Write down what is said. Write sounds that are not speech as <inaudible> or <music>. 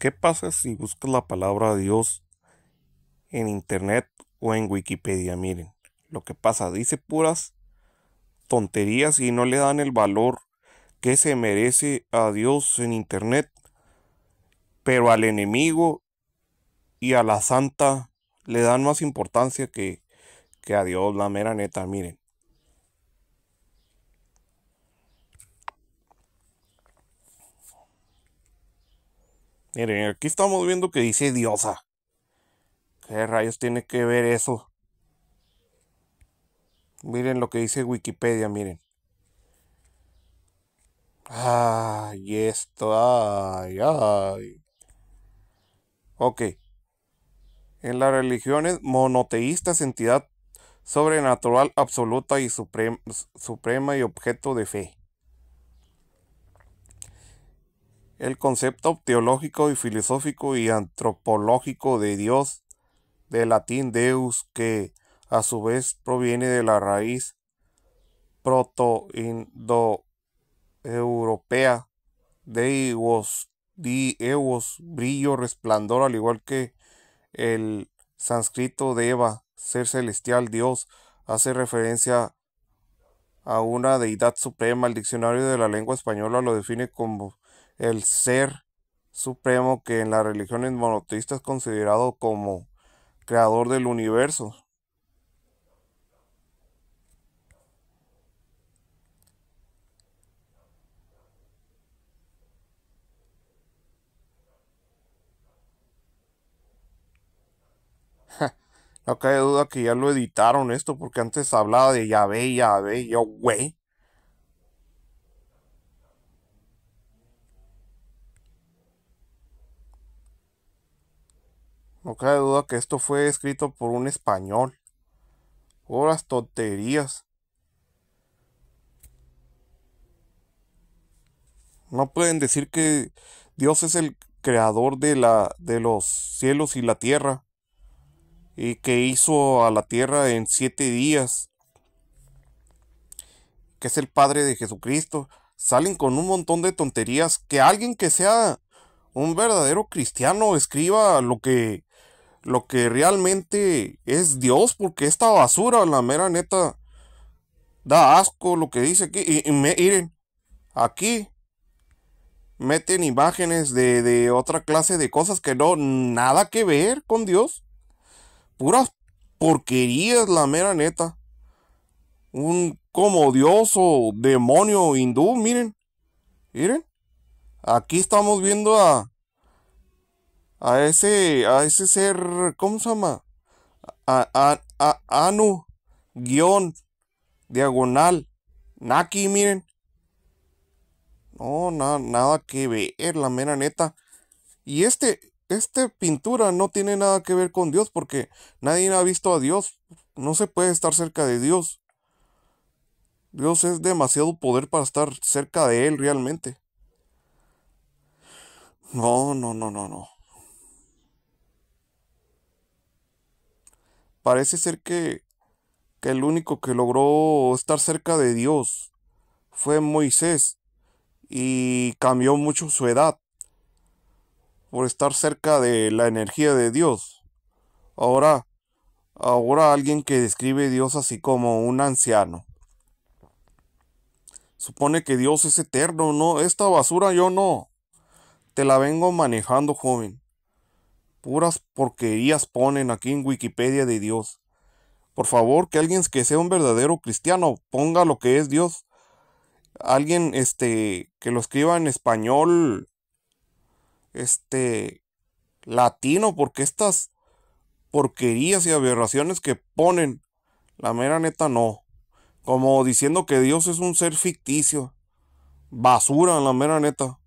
¿Qué pasa si buscas la palabra Dios en internet o en Wikipedia? Miren, lo que pasa, dice puras tonterías y no le dan el valor que se merece a Dios en internet, pero al enemigo y a la santa le dan más importancia que, que a Dios, la mera neta, miren. Miren, aquí estamos viendo que dice diosa. ¿Qué rayos tiene que ver eso? Miren lo que dice Wikipedia, miren. Ay, esto, ay, ay. Ok. En las religiones monoteístas, entidad sobrenatural absoluta y suprema y objeto de fe. el concepto teológico y filosófico y antropológico de Dios, de latín Deus, que a su vez proviene de la raíz proto-indoeuropea de brillo, resplandor, al igual que el sánscrito Deva ser celestial, Dios, hace referencia a una deidad suprema. El diccionario de la lengua española lo define como el ser supremo que en las religiones monoteístas es considerado como creador del universo. <laughs> No cae duda que ya lo editaron esto porque antes hablaba de Yahvé, Yahvé, yo No cabe duda que esto fue escrito por un español. Horas tonterías. No pueden decir que Dios es el creador de, la, de los cielos y la tierra. Y que hizo a la tierra en siete días. Que es el Padre de Jesucristo. Salen con un montón de tonterías que alguien que sea un verdadero cristiano escriba lo que, lo que realmente es Dios, porque esta basura, la mera neta, da asco lo que dice aquí. Y, me, miren, aquí meten imágenes de, de, otra clase de cosas que no, nada que ver con Dios. Puras porquerías, la mera neta. Un como Dios o demonio hindú, miren, miren. Aquí estamos viendo a. A ese. A ese ser. ¿Cómo se llama? A, Anu. Guión. Diagonal. Naki, miren. No, nada nada que ver, la mera neta. Y este, este pintura no tiene nada que ver con Dios porque nadie ha visto a Dios. No se puede estar cerca de Dios. Dios es demasiado poder para estar cerca de Él realmente. No, no, no, no, no. Parece ser que, el único que logró estar cerca de Dios fue Moisés y cambió mucho su edad por estar cerca de la energía de Dios. Ahora, ahora alguien que describe a Dios así como un anciano. Supone que Dios es eterno, no, esta basura yo no la vengo manejando, joven. Puras porquerías ponen aquí en Wikipedia de Dios. Por favor, que alguien que sea un verdadero cristiano ponga lo que es Dios. Alguien este que lo escriba en español este latino porque estas porquerías y aberraciones que ponen la mera neta no. Como diciendo que Dios es un ser ficticio. Basura la mera neta.